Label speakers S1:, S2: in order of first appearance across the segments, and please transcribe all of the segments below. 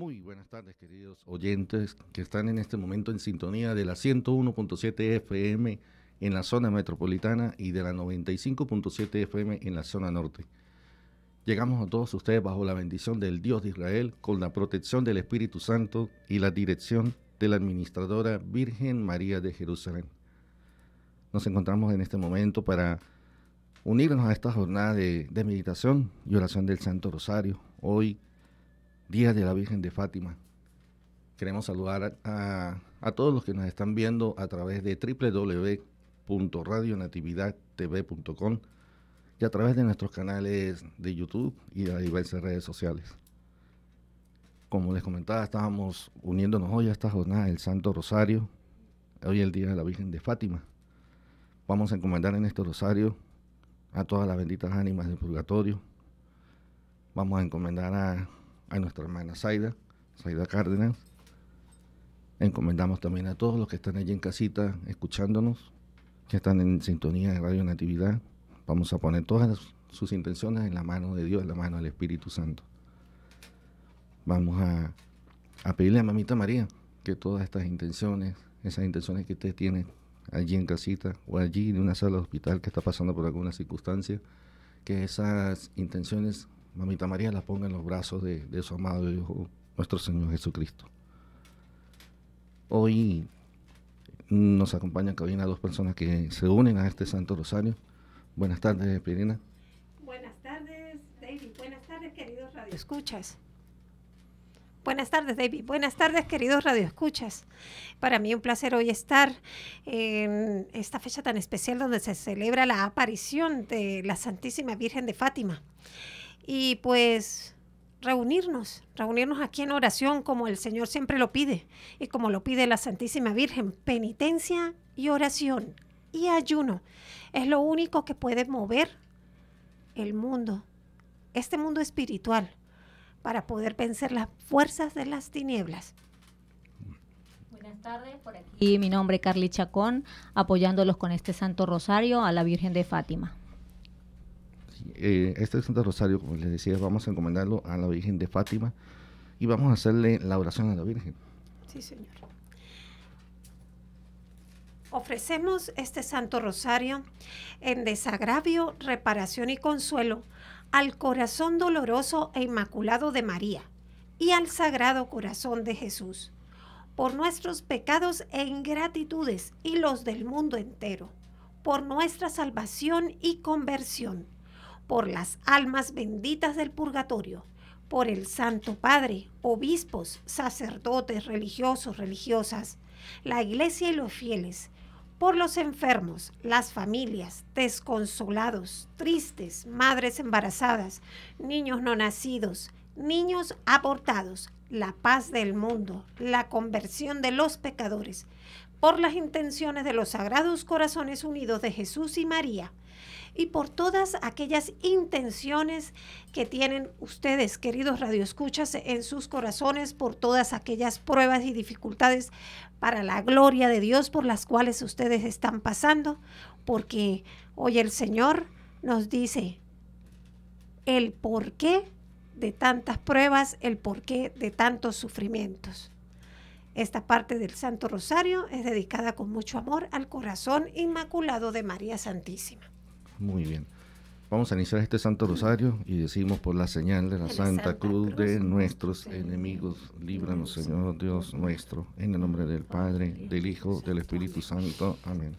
S1: Muy buenas tardes, queridos oyentes que están en este momento en sintonía de la 101.7 FM en la zona metropolitana y de la 95.7 FM en la zona norte. Llegamos a todos ustedes bajo la bendición del Dios de Israel, con la protección del Espíritu Santo y la dirección de la Administradora Virgen María de Jerusalén. Nos encontramos en este momento para unirnos a esta jornada de, meditación y oración del Santo Rosario, hoy Día de la Virgen de Fátima. Queremos saludar a, todos los que nos están viendo a través de www.radionatividadtv.com y a través de nuestros canales de YouTube y de diversas redes sociales. Como les comentaba, estábamos uniéndonos hoy a esta jornada del Santo Rosario, hoy el Día de la Virgen de Fátima. Vamos a encomendar en este rosario a todas las benditas ánimas del purgatorio. Vamos a encomendar a a nuestra hermana Zaida, Zaida Cárdenas. Encomendamos también a todos los que están allí en casita escuchándonos, que están en sintonía de Radio Natividad. Vamos a poner todas sus intenciones en la mano de Dios, en la mano del Espíritu Santo. Vamos a, a pedirle a Mamita María que todas estas intenciones, esas intenciones que usted tiene allí en casita o allí en una sala de hospital que está pasando por alguna circunstancia, que esas intenciones mamita María la ponga en los brazos de, su amado Hijo, nuestro Señor Jesucristo. Hoy nos acompañan cabina dos personas que se unen a este Santo Rosario. Buenas tardes, Pirina.
S2: Buenas tardes, David. Buenas tardes, queridos Radio Escuchas. Buenas tardes, David. Buenas tardes, queridos Radio Escuchas. Para mí un placer hoy estar en esta fecha tan especial donde se celebra la aparición de la Santísima Virgen de Fátima y pues reunirnos, reunirnos aquí en oración como el Señor siempre lo pide y como lo pide la Santísima Virgen, penitencia y oración y ayuno. Es lo único que puede mover el mundo, este mundo espiritual, para poder vencer las fuerzas de las
S3: tinieblas. Buenas tardes, por aquí y mi nombre es Carly Chacón, apoyándolos con este Santo Rosario a la Virgen de Fátima.
S1: Eh, este Santo Rosario, como les decía, vamos a encomendarlo a la Virgen de Fátima y vamos a hacerle la oración a la Virgen.
S2: Sí, Señor. Ofrecemos este Santo Rosario en desagravio, reparación y consuelo al corazón doloroso e inmaculado de María y al sagrado corazón de Jesús, por nuestros pecados e ingratitudes y los del mundo entero, por nuestra salvación y conversión por las almas benditas del purgatorio, por el Santo Padre, obispos, sacerdotes, religiosos, religiosas, la iglesia y los fieles, por los enfermos, las familias, desconsolados, tristes, madres embarazadas, niños no nacidos, niños abortados, la paz del mundo, la conversión de los pecadores, por las intenciones de los sagrados corazones unidos de Jesús y María, y por todas aquellas intenciones que tienen ustedes, queridos radioescuchas, en sus corazones, por todas aquellas pruebas y dificultades para la gloria de Dios por las cuales ustedes están pasando, porque hoy el Señor nos dice el porqué de tantas pruebas, el porqué de tantos sufrimientos. Esta parte del Santo Rosario es dedicada con mucho amor al corazón inmaculado de María Santísima.
S1: Muy bien. Vamos a iniciar este Santo Rosario y decimos por la señal de la Santa, Cruz de nuestros enemigos, líbranos Señor Dios nuestro, en el nombre del Padre, del Hijo, del Espíritu Santo. Amén.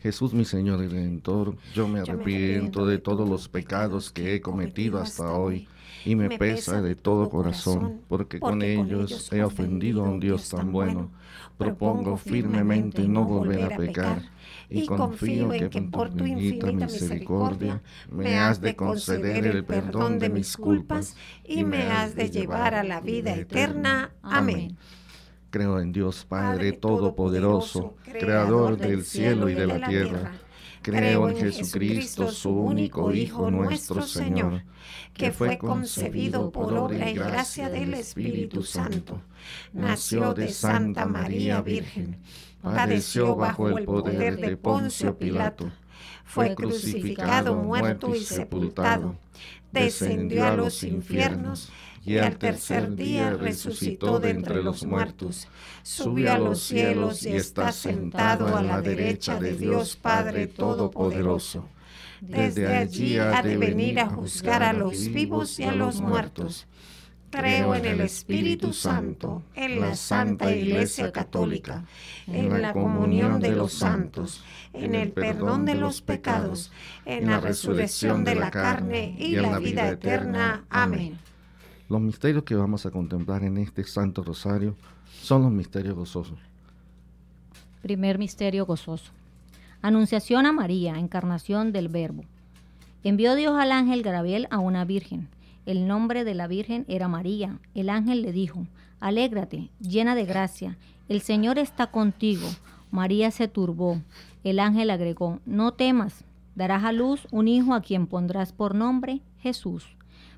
S1: Jesús mi Señor y Redentor, yo me arrepiento de todos los pecados que he cometido hasta hoy y me pesa de todo corazón, porque con ellos he ofendido a un Dios tan bueno. Propongo firmemente no volver a pecar y, confío en que por tu infinita misericordia me has de conceder el perdón de mis culpas y me has de
S2: llevar a la vida eterna. Amén.
S1: Creo en Dios Padre Todopoderoso, Creador del
S2: cielo y de la tierra. Creo en Jesucristo, su único Hijo nuestro Señor, que fue concebido por obra y gracia del Espíritu Santo.
S3: Nació de Santa María Virgen padeció bajo el poder de Poncio Pilato, fue crucificado, muerto y sepultado, descendió a los infiernos y al tercer día resucitó
S2: de entre los muertos, subió a los cielos y está sentado a la derecha de Dios Padre
S1: Todopoderoso. Desde allí ha de venir a juzgar a los vivos y a los muertos.
S2: Creo en el Espíritu Santo, en la Santa Iglesia Católica, en la comunión de los santos, en el perdón de los pecados, en la resurrección de la carne
S3: y la vida eterna. Amén.
S1: Los misterios que vamos a contemplar en este Santo Rosario son los misterios gozosos.
S3: Primer misterio gozoso. Anunciación a María, encarnación del Verbo. Envió Dios al ángel Gabriel a una virgen el nombre de la Virgen era María. El ángel le dijo, Alégrate, llena de gracia, el Señor está contigo. María se turbó. El ángel agregó, No temas, darás a luz un hijo a quien pondrás por nombre Jesús.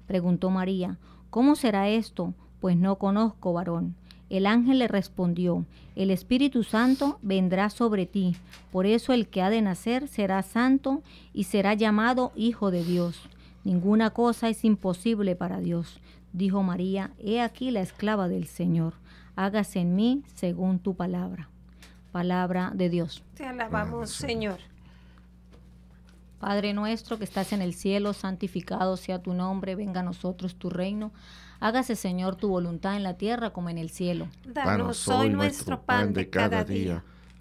S3: Preguntó María, ¿cómo será esto? Pues no conozco varón. El ángel le respondió, el Espíritu Santo vendrá sobre ti, por eso el que ha de nacer será santo y será llamado Hijo de Dios. Ninguna cosa es imposible para Dios. Dijo María, He aquí la esclava del Señor, hágase en mí según tu palabra. Palabra de Dios. Te
S2: alabamos, Señor.
S3: Padre nuestro que estás en el cielo, santificado sea tu nombre, venga a nosotros tu reino. Hágase, Señor, tu voluntad en la tierra como en el cielo. Danos hoy nuestro pan de cada
S1: día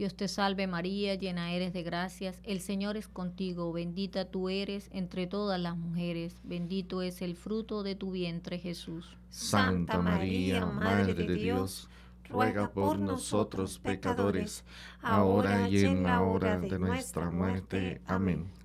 S3: Dios te salve María, llena eres de gracias, el Señor es contigo, bendita tú eres entre todas las mujeres, bendito es el fruto de tu vientre Jesús. Santa
S1: María, Madre de Dios, ruega por nosotros pecadores,
S3: ahora y en la hora de nuestra
S1: muerte. Amén.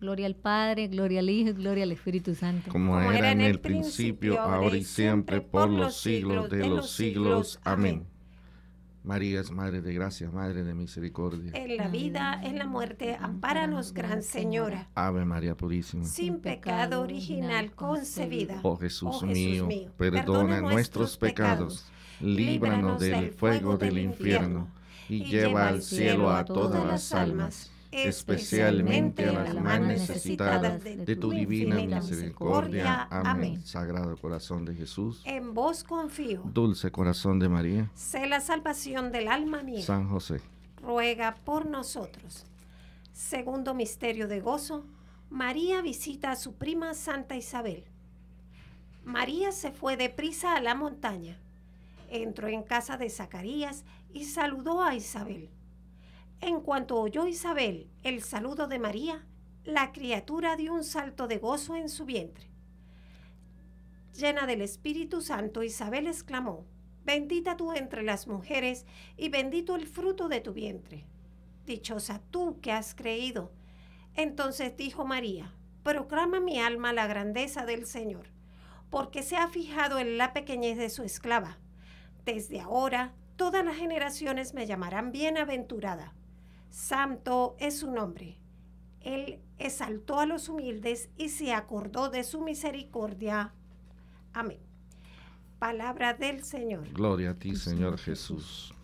S3: Gloria al Padre, gloria al Hijo, gloria al Espíritu Santo. Como, era, en el principio, ahora y siempre, por los siglos de los siglos.
S1: Amén. María es Madre de Gracia, Madre de Misericordia.
S3: En
S2: la vida, en la muerte, amparanos, Gran Señora.
S1: Ave María Purísima.
S2: Sin pecado original concebida. Oh, oh Jesús, mío, perdona, nuestros
S1: pecados, líbranos del fuego del infierno y lleva al cielo a todas las almas especialmente a las más necesitadas de tu divina misericordia. Amén. Sagrado corazón de Jesús.
S2: En vos confío. Dulce
S1: corazón de María.
S2: Sé la salvación del alma mía. San José. Ruega por nosotros. Segundo misterio de gozo. María visita a su prima Santa Isabel. María se fue deprisa a la montaña. Entró en casa de Zacarías y saludó a Isabel. En cuanto oyó Isabel el saludo de María, la criatura dio un salto de gozo en su vientre. Llena del Espíritu Santo, Isabel exclamó, Bendita tú entre las mujeres y bendito el fruto de tu vientre. Dichosa tú que has creído. Entonces dijo María, Proclama mi alma la grandeza del Señor, porque se ha fijado en la pequeñez de su esclava. Desde ahora todas las generaciones me llamarán bienaventurada Santo es su nombre. Él exaltó a los humildes y se acordó de su misericordia. Amén. Palabra del Señor.
S1: Gloria a ti, Señor Jesús.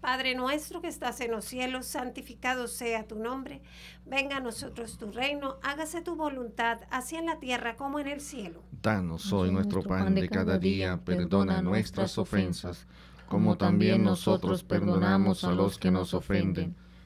S2: Padre nuestro que estás en los cielos, santificado sea tu nombre. Venga a nosotros tu reino, hágase tu voluntad, así en la tierra como en el cielo.
S1: Danos hoy nuestro pan de cada día, perdona nuestras ofensas, como también nosotros perdonamos a los que nos ofenden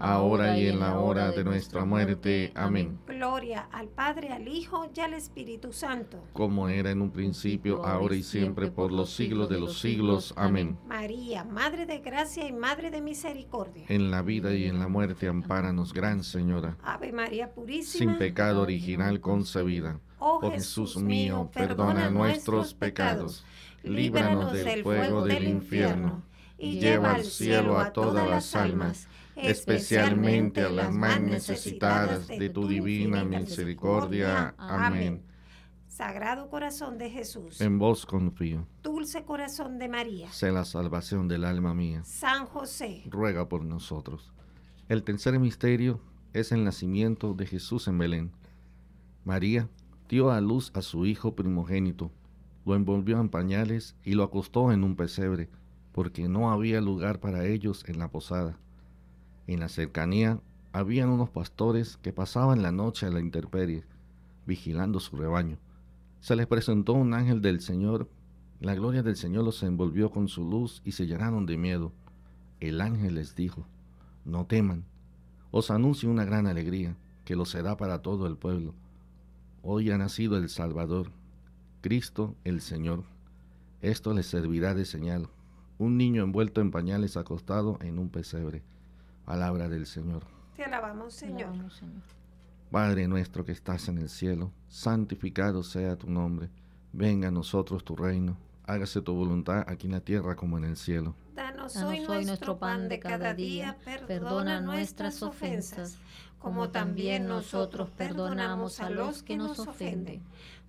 S1: ahora y en la hora de nuestra muerte. Amén.
S2: Gloria al Padre, al Hijo y al Espíritu Santo.
S1: Como era en un principio, ahora y siempre, por los siglos de los siglos. Amén.
S2: María, Madre de Gracia y Madre de Misericordia.
S1: En la vida y en la muerte, ampáranos, Gran Señora.
S2: Ave María Purísima. Sin
S1: pecado original concebida.
S2: Oh, oh Jesús mío, perdona nuestros pecados, líbranos del fuego del
S1: infierno y lleva al cielo a todas las almas especialmente a las más necesitadas de tu divina misericordia. Amén.
S2: Sagrado corazón de Jesús.
S1: En vos confío.
S2: Dulce corazón de María.
S1: Sé la salvación del alma mía.
S2: San José.
S1: Ruega por nosotros. El tercer misterio es el nacimiento de Jesús en Belén. María dio a luz a su hijo primogénito, lo envolvió en pañales y lo acostó en un pesebre, porque no había lugar para ellos en la posada. En la cercanía habían unos pastores que pasaban la noche a la intemperie, vigilando su rebaño. Se les presentó un ángel del Señor, la gloria del Señor los envolvió con su luz y se llenaron de miedo. El ángel les dijo, no teman, os anuncio una gran alegría, que lo será para todo el pueblo. Hoy ha nacido el Salvador, Cristo el Señor. Esto les servirá de señal. Un niño envuelto en pañales acostado en un pesebre. Palabra del Señor.
S2: Te alabamos, Señor.
S1: Padre nuestro que estás en el cielo, santificado sea tu nombre. Venga a nosotros tu reino. Hágase tu voluntad aquí en la tierra como en el cielo.
S2: Danos,
S3: hoy, nuestro, pan de cada día. perdona nuestras ofensas, como también nosotros perdonamos a los que nos ofenden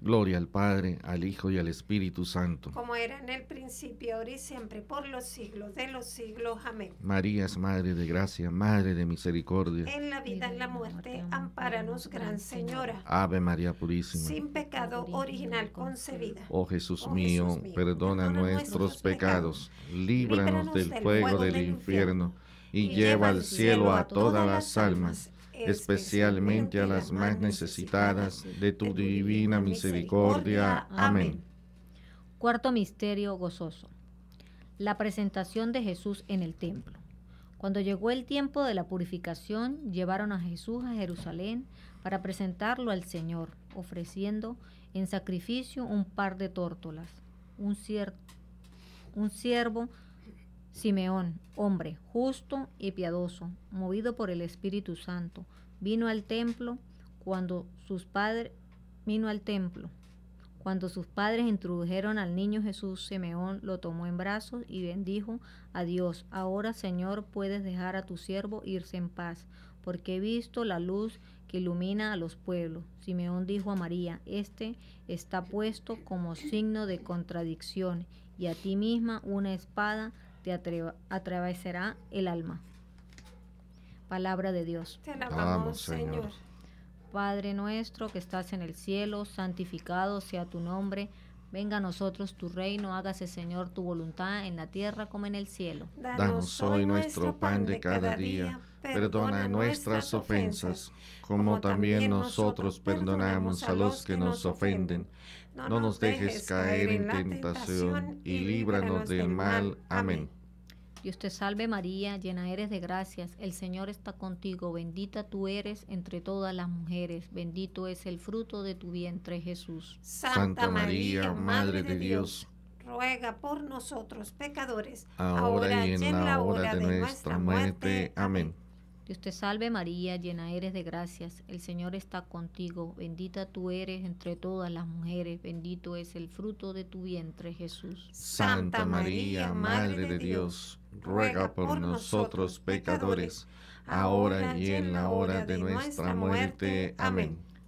S1: Gloria al Padre, al Hijo y al Espíritu Santo.
S2: Como era en el principio, ahora y siempre, por los siglos de los siglos. Amén.
S1: María es Madre de Gracia, Madre de Misericordia.
S2: En la vida, y en la muerte, ampáranos, Gran Señora.
S1: Ave María Purísima.
S2: Sin pecado original concebida.
S1: Oh Jesús, oh mío, perdona, nuestros, pecados, Líbranos, del fuego del infierno, y lleva al cielo a todas las almas especialmente a las más necesitadas de tu divina misericordia. Amén.
S3: Cuarto misterio gozoso. La presentación de Jesús en el templo. Cuando llegó el tiempo de la purificación, llevaron a Jesús a Jerusalén para presentarlo al Señor, ofreciendo en sacrificio un par de tórtolas, un, cierto un ciervo Simeón, hombre justo y piadoso, movido por el Espíritu Santo, vino al templo cuando sus padres vino al templo. Cuando sus padres introdujeron al niño Jesús, Simeón lo tomó en brazos y bendijo a Dios. Ahora, Señor, puedes dejar a tu siervo irse en paz, porque he visto la luz que ilumina a los pueblos. Simeón dijo a María, este está puesto como signo de contradicción y a ti misma una espada te atravesará el alma. Palabra de Dios. Te alabamos, Señor. Padre nuestro que estás en el cielo, santificado sea tu nombre. Venga a nosotros tu reino, hágase Señor tu voluntad en la tierra como en el cielo. Danos hoy nuestro pan de cada día,
S1: perdona nuestras ofensas como también nosotros perdonamos a los que nos ofenden no, nos dejes caer en tentación y líbranos del mal. Amén.
S3: Dios te salve María, llena eres de gracias, el Señor está contigo, bendita tú eres entre todas las mujeres, bendito es el fruto de tu vientre Jesús. Santa María, Madre
S1: de Dios,
S3: ruega por nosotros pecadores, ahora y en la hora de nuestra
S1: muerte. Amén.
S3: Dios te salve María, llena eres de gracias, el Señor está contigo, bendita tú eres entre todas las mujeres, bendito es el fruto de tu vientre Jesús. Santa María, Madre de
S1: Dios, ruega por nosotros pecadores, ahora y en la hora de nuestra muerte. Amén.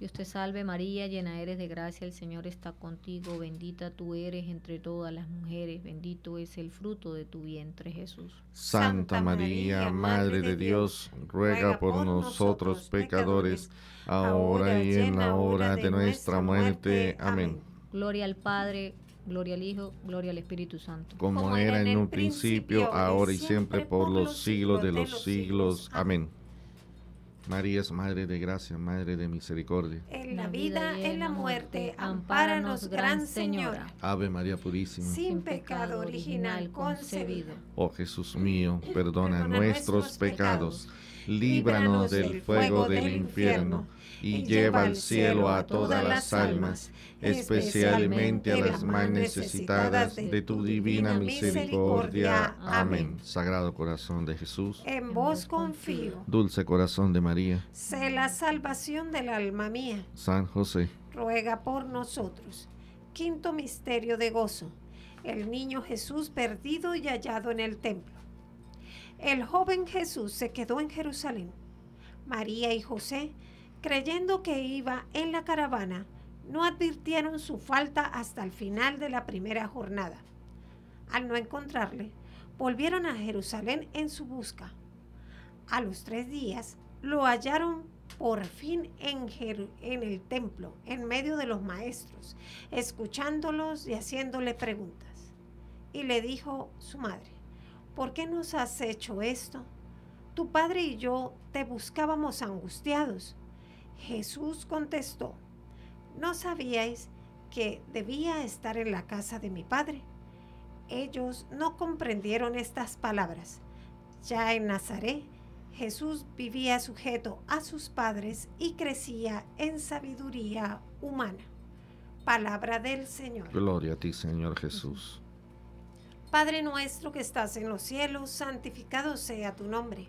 S3: Dios te salve María, llena eres de gracia, el Señor está contigo, bendita tú eres entre todas las mujeres, bendito es el fruto de tu vientre Jesús.
S1: Santa María, Madre de Dios, ruega por nosotros pecadores, ahora y en la hora de nuestra muerte. Amén.
S3: Gloria al Padre, gloria al Hijo, gloria al Espíritu Santo. Como era en un
S1: principio, ahora y siempre, por los siglos de los siglos. Amén. María es Madre de Gracia, Madre de Misericordia.
S3: En la vida, en la muerte, ampáranos, Gran Señora.
S1: Ave María Purísima.
S2: Sin pecado original concebido.
S1: Oh Jesús mío, perdona nuestros pecados, líbranos del fuego del infierno y lleva al cielo a todas las almas, especialmente a las más necesitadas de tu divina misericordia. Amén. Sagrado corazón de Jesús,
S2: en vos confío.
S1: Dulce corazón de María,
S2: sé la salvación del alma mía.
S1: San José,
S2: ruega por nosotros. Quinto misterio de gozo. El niño Jesús perdido y hallado en el templo. El joven Jesús se quedó en Jerusalén. María y José Creyendo que iba en la caravana, no advirtieron su falta hasta el final de la primera jornada. Al no encontrarle, volvieron a Jerusalén en su busca. A los tres días lo hallaron por fin en, en, el templo, en medio de los maestros, escuchándolos y haciéndole preguntas. Y le dijo su madre, ¿por qué nos has hecho esto? Tu padre y yo te buscábamos angustiados. Jesús contestó, ¿no sabíais que debía estar en la casa de mi padre? Ellos no comprendieron estas palabras. Ya en Nazaret, Jesús vivía sujeto a sus padres y crecía en sabiduría humana. Palabra del Señor.
S1: Gloria a ti, Señor Jesús.
S2: Padre nuestro que estás en los cielos, santificado sea tu nombre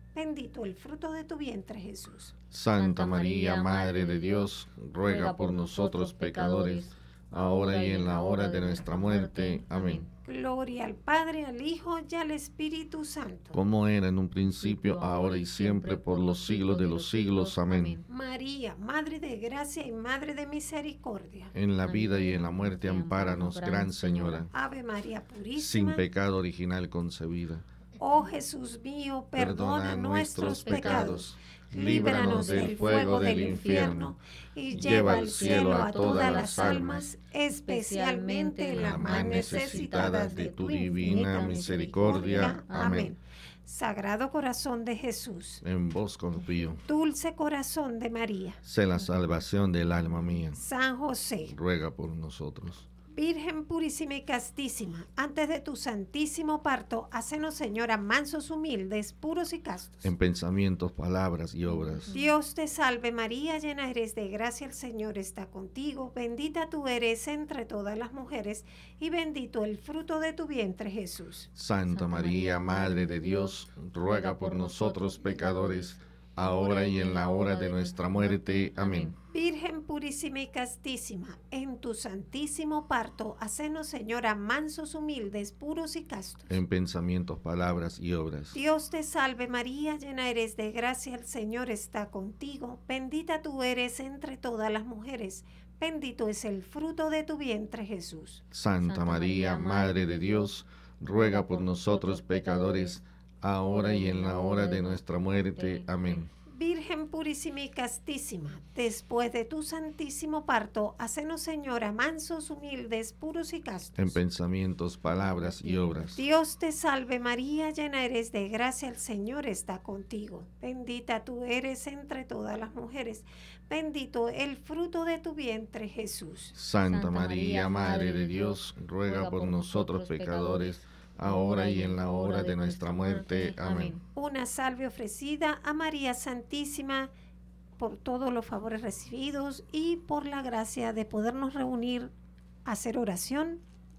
S2: Bendito el fruto de tu vientre, Jesús.
S1: Santa María, Madre de Dios, ruega por nosotros pecadores, ahora y en la hora de nuestra muerte. Amén.
S2: Gloria al Padre, al Hijo y al Espíritu Santo.
S1: Como era en un principio, ahora y siempre, por los siglos de los siglos. Amén.
S2: María, Madre de Gracia y Madre de Misericordia.
S1: En la vida y en la muerte, ampáranos, Gran Señora.
S2: Ave María Purísima. Sin
S1: pecado original concebida.
S2: Oh Jesús mío, perdona, nuestros pecados, líbranos del fuego del infierno y lleva al cielo a todas las almas, especialmente las más necesitadas de tu divina
S1: misericordia. Amén.
S2: Sagrado Corazón de Jesús.
S1: En vos confío.
S2: Dulce Corazón de María.
S1: Sé la salvación del alma mía.
S2: San José.
S1: Ruega por nosotros.
S2: Virgen purísima y castísima, antes de tu santísimo parto, hacenos, Señora, mansos, humildes, puros y castos.
S1: En pensamientos, palabras y obras.
S2: Dios te salve María, llena eres de gracia, el Señor está contigo, bendita tú eres entre todas las mujeres y bendito el fruto de tu vientre Jesús.
S1: Santa, María, Madre de Dios, ruega por nosotros pecadores ahora y en la hora de nuestra muerte. Amén.
S2: Virgen purísima y castísima, en tu santísimo parto, hacenos, Señora, mansos, humildes, puros y castos.
S1: En pensamientos, palabras y obras.
S2: Dios te salve María, llena eres de gracia, el Señor está contigo. Bendita tú eres entre todas las mujeres. Bendito es el fruto de tu vientre, Jesús.
S1: Santa, María, Madre de Dios, ruega por nosotros pecadores ahora y en la hora de nuestra muerte. Amén.
S2: Virgen purísima y castísima, después de tu santísimo parto, hacenos, Señora, mansos, humildes, puros y castos.
S1: En pensamientos, palabras y obras.
S2: Dios te salve María, llena eres de gracia, el Señor está contigo. Bendita tú eres entre todas las mujeres, bendito el fruto de tu vientre, Jesús. Santa, María, Madre de
S1: Dios, ruega por, nosotros pecadores ahora y en la hora de nuestra muerte. Amén.
S2: Una salve ofrecida a María Santísima por todos los favores recibidos y por la gracia de podernos reunir, hacer oración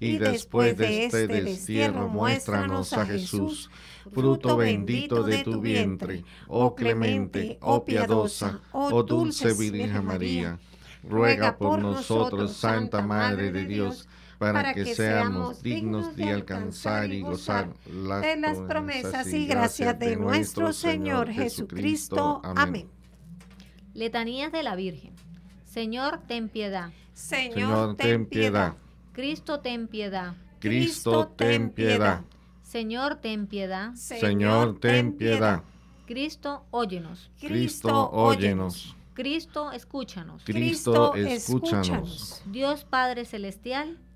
S1: y después de este, este destierro muéstranos a Jesús, fruto bendito de tu vientre, oh, oh clemente, oh, oh piadosa, oh, oh dulce Virgen María. Ruega por nosotros, Santa Madre de Dios, para que seamos dignos de alcanzar y gozar las, las promesas y gracias de nuestro Señor Jesucristo. Amén.
S3: Letanías de la Virgen. Señor, ten piedad. Señor,
S1: ten piedad.
S3: Cristo, ten piedad.
S1: Cristo, ten piedad.
S3: Señor, ten piedad. Señor,
S1: ten piedad.
S3: Cristo, óyenos. Cristo, óyenos. Cristo, escúchanos. Cristo, escúchanos. Dios Padre Celestial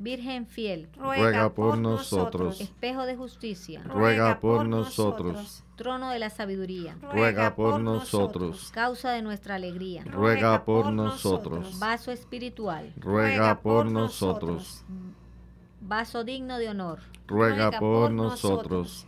S3: Virgen fiel, ruega, por, nosotros. Espejo de justicia, ruega, por, nosotros. Trono de la sabiduría, ruega por nosotros. Causa de nuestra alegría, ruega por nosotros. Vaso espiritual, ruega por nosotros. Vaso digno de honor, ruega por nosotros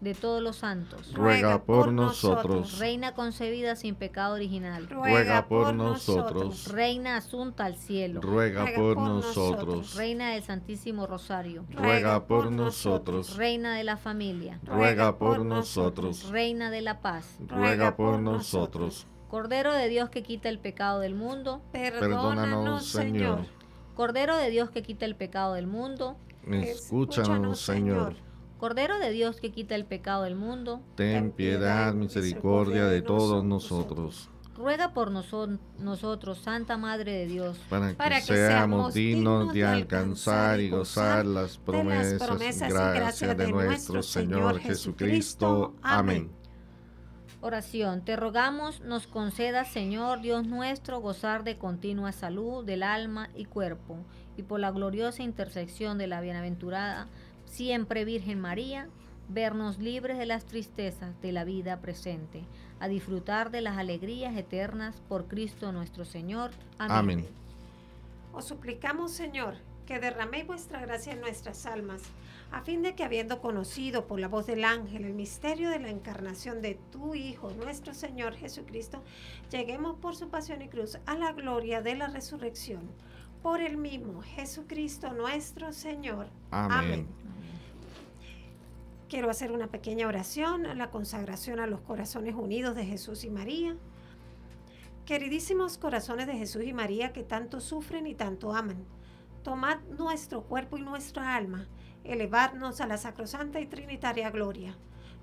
S3: de todos los santos. Ruega por nosotros. Reina concebida sin pecado original. Ruega por nosotros. Reina asunta al cielo. Ruega por nosotros. Reina del Santísimo Rosario. Ruega
S1: por nosotros.
S3: Reina de la familia. Ruega por nosotros. Reina de la paz. Ruega por
S1: nosotros.
S3: Cordero de Dios que quita el pecado del mundo. Perdónanos,
S1: Señor.
S3: Cordero de Dios que quita el pecado del mundo.
S1: Escúchanos, Señor.
S3: Cordero de Dios que quita el pecado del mundo,
S1: ten piedad, misericordia de todos nosotros.
S3: Ruega por nosotros, Santa Madre de Dios,
S1: para que, seamos dignos de alcanzar y gozar las promesas, de las y gracias nuestro Señor Jesucristo. Amén.
S3: Oración. Te rogamos, nos conceda, Señor Dios nuestro, gozar de continua salud del alma y cuerpo, y por la gloriosa intersección de la bienaventurada siempre Virgen María, vernos libres de las tristezas de la vida presente, a disfrutar de las alegrías eternas por Cristo nuestro Señor. Amén. Os suplicamos, Señor,
S2: que derraméis vuestra gracia en nuestras almas,
S3: a fin de que habiendo
S2: conocido por la voz del ángel el misterio de la encarnación de tu Hijo, nuestro Señor Jesucristo, lleguemos por su pasión y cruz a la gloria de la resurrección por el mismo Jesucristo nuestro Señor. Amén. Quiero hacer una pequeña oración a la consagración a los corazones unidos de Jesús y María. Queridísimos corazones de Jesús y María que tanto sufren y tanto aman, tomad nuestro cuerpo y nuestra alma, elevadnos a la sacrosanta y trinitaria gloria.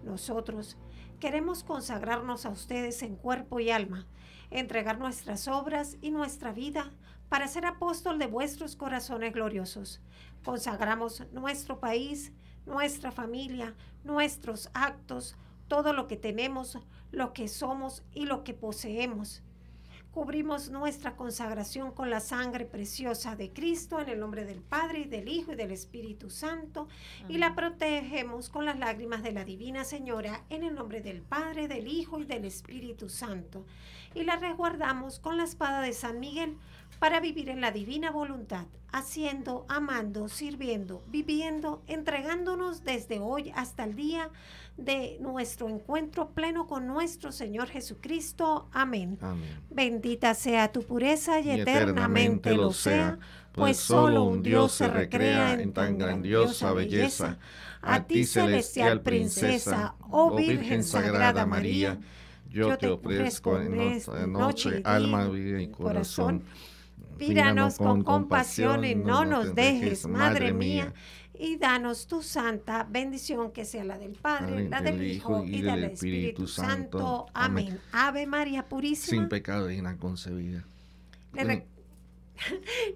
S2: Nosotros queremos consagrarnos a ustedes en cuerpo y alma, entregar nuestras obras y nuestra vida para ser apóstol de vuestros corazones gloriosos. Consagramos nuestro país, nuestra familia, nuestros actos, todo lo que tenemos, lo que somos y lo que poseemos Cubrimos nuestra consagración con la sangre preciosa de Cristo, en el nombre del Padre, y del Hijo, y del Espíritu Santo, y la protegemos con las lágrimas de la Divina Señora, en el nombre del Padre, del Hijo, y del Espíritu Santo, y la resguardamos con la espada de San Miguel para vivir en la divina voluntad, haciendo, amando, sirviendo, viviendo, entregándonos desde hoy hasta el día de nuestro encuentro pleno con nuestro Señor Jesucristo. Amén. Bendita sea tu pureza y, eternamente lo sea, pues, pues solo un Dios
S1: se recrea en tan grandiosa belleza. A ti, celestial princesa, oh, oh Virgen Sagrada María, yo te ofrezco en esta noche alma, vida y corazón. Píranos con compasión y no nos dejes, Madre mía
S2: y danos tu santa bendición que sea la del Padre, la del, Hijo y, del, Espíritu, Santo. Amén. Ave María Purísima. Sin
S1: pecado y concebida.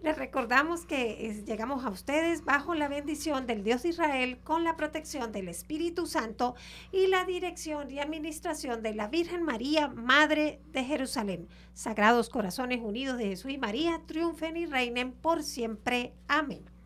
S2: Les recordamos que llegamos a ustedes bajo la bendición del Dios de Israel con la protección del Espíritu Santo y la dirección y administración de la Virgen María, Madre de Jerusalén. Sagrados corazones unidos de Jesús y María, triunfen y reinen por siempre. Amén.